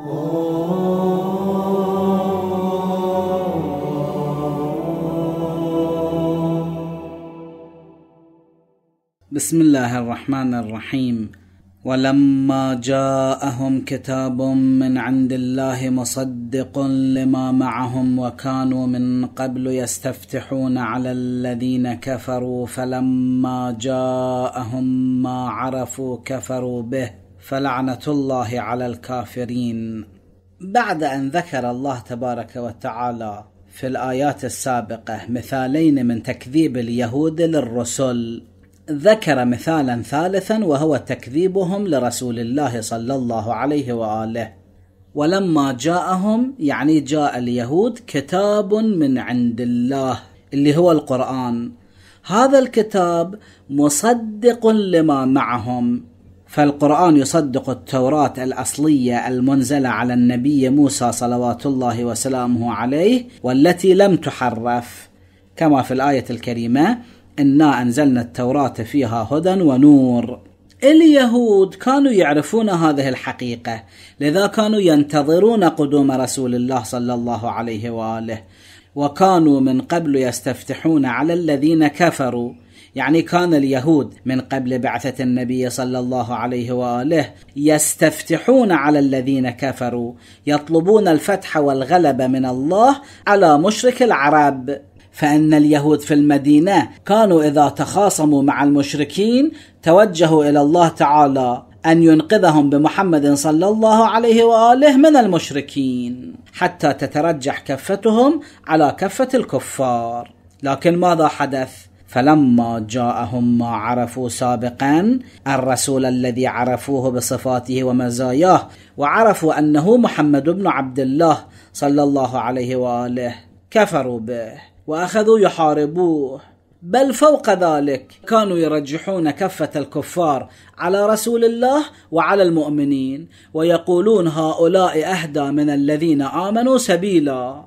بسم الله الرحمن الرحيم ولما جاءهم كتاب من عند الله مصدق لما معهم وكانوا من قبل يستفتحون على الذين كفروا فلما جاءهم ما عرفوا كفروا به فلعنه الله على الكافرين بعد ان ذكر الله تبارك وتعالى في الايات السابقه مثالين من تكذيب اليهود للرسل ذكر مثالا ثالثا وهو تكذيبهم لرسول الله صلى الله عليه واله ولما جاءهم يعني جاء اليهود كتاب من عند الله اللي هو القران هذا الكتاب مصدق لما معهم فالقرآن يصدق التوراة الأصلية المنزلة على النبي موسى صلوات الله وسلامه عليه والتي لم تحرف كما في الآية الكريمة إنا أنزلنا التوراة فيها هدى ونور اليهود كانوا يعرفون هذه الحقيقة لذا كانوا ينتظرون قدوم رسول الله صلى الله عليه وآله وكانوا من قبل يستفتحون على الذين كفروا يعني كان اليهود من قبل بعثة النبي صلى الله عليه واله يستفتحون على الذين كفروا يطلبون الفتح والغلبة من الله على مشرك العرب فان اليهود في المدينه كانوا اذا تخاصموا مع المشركين توجهوا الى الله تعالى ان ينقذهم بمحمد صلى الله عليه واله من المشركين حتى تترجح كفتهم على كفه الكفار لكن ماذا حدث فلما جاءهم ما عرفوا سابقا الرسول الذي عرفوه بصفاته ومزاياه وعرفوا انه محمد بن عبد الله صلى الله عليه واله كفروا به واخذوا يحاربوه بل فوق ذلك كانوا يرجحون كفه الكفار على رسول الله وعلى المؤمنين ويقولون هؤلاء اهدى من الذين امنوا سبيلا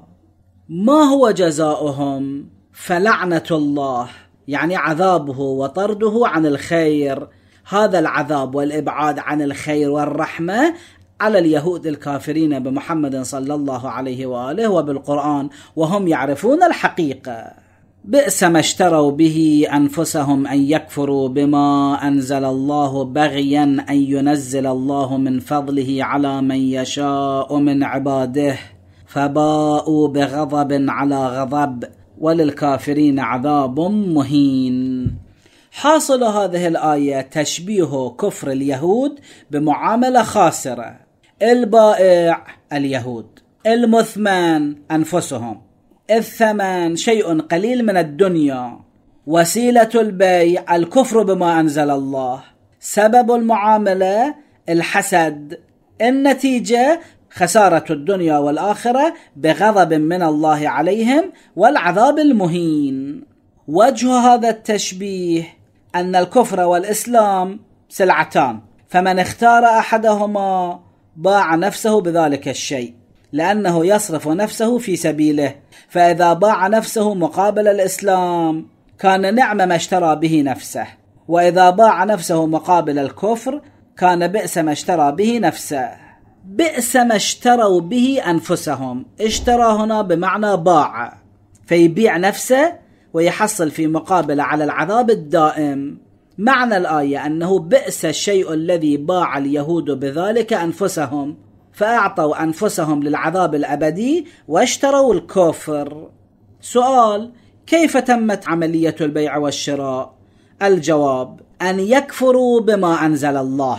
ما هو جزاؤهم فلعنه الله يعني عذابه وطرده عن الخير هذا العذاب والابعاد عن الخير والرحمه على اليهود الكافرين بمحمد صلى الله عليه واله وبالقران وهم يعرفون الحقيقه بئس ما اشتروا به انفسهم ان يكفروا بما انزل الله بغيا ان ينزل الله من فضله على من يشاء من عباده فباءوا بغضب على غضب وللكافرين عذاب مهين حاصل هذه الآية تشبيه كفر اليهود بمعاملة خاسرة البائع اليهود المثمن أنفسهم الثمن شيء قليل من الدنيا وسيلة البيع الكفر بما أنزل الله سبب المعاملة الحسد النتيجة خسارة الدنيا والآخرة بغضب من الله عليهم والعذاب المهين. وجه هذا التشبيه أن الكفر والإسلام سلعتان، فمن اختار أحدهما باع نفسه بذلك الشيء، لأنه يصرف نفسه في سبيله، فإذا باع نفسه مقابل الإسلام كان نعم ما اشترى به نفسه، وإذا باع نفسه مقابل الكفر كان بئس ما اشترى به نفسه. بئس ما اشتروا به أنفسهم اشترى هنا بمعنى باع فيبيع نفسه ويحصل في مقابله على العذاب الدائم معنى الآية أنه بئس الشيء الذي باع اليهود بذلك أنفسهم فأعطوا أنفسهم للعذاب الأبدي واشتروا الكفر سؤال كيف تمت عملية البيع والشراء؟ الجواب أن يكفروا بما أنزل الله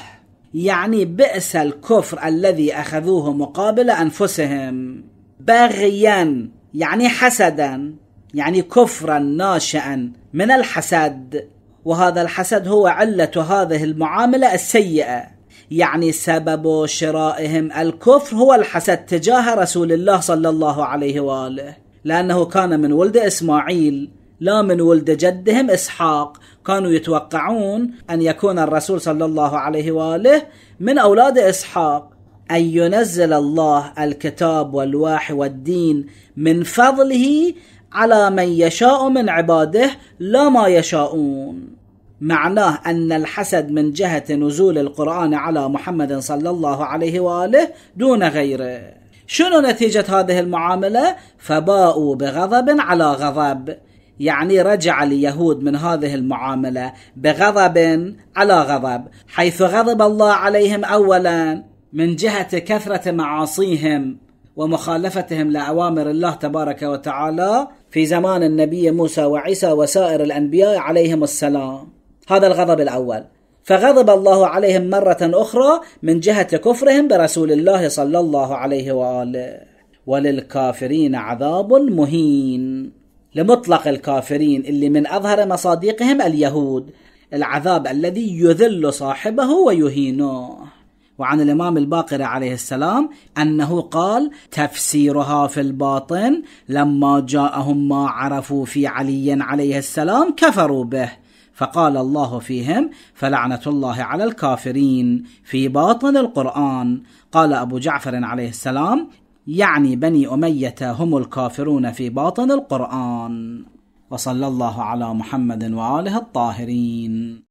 يعني بئس الكفر الذي اخذوه مقابل انفسهم بغيا يعني حسدا يعني كفرا ناشئا من الحسد وهذا الحسد هو عله هذه المعامله السيئه يعني سبب شرائهم الكفر هو الحسد تجاه رسول الله صلى الله عليه واله لانه كان من ولد اسماعيل لا من ولد جدهم اسحاق كانوا يتوقعون أن يكون الرسول صلى الله عليه وآله من أولاد إسحاق أن ينزل الله الكتاب والوحي والدين من فضله على من يشاء من عباده لا ما يشاءون معناه أن الحسد من جهة نزول القرآن على محمد صلى الله عليه وآله دون غيره شنو نتيجة هذه المعاملة؟ فباءوا بغضب على غضب يعني رجع اليهود من هذه المعامله بغضب على غضب حيث غضب الله عليهم اولا من جهه كثره معاصيهم ومخالفتهم لاوامر الله تبارك وتعالى في زمان النبي موسى وعيسى وسائر الانبياء عليهم السلام هذا الغضب الاول فغضب الله عليهم مره اخرى من جهه كفرهم برسول الله صلى الله عليه واله وللكافرين عذاب مهين لمطلق الكافرين اللي من أظهر مصادقهم اليهود العذاب الذي يذل صاحبه ويهينه وعن الإمام الباقر عليه السلام أنه قال تفسيرها في الباطن لما جاءهم ما عرفوا في علي عليه السلام كفروا به فقال الله فيهم فلعنة الله على الكافرين في باطن القرآن قال أبو جعفر عليه السلام يعني بني أمية هم الكافرون في باطن القرآن وصلى الله على محمد وآله الطاهرين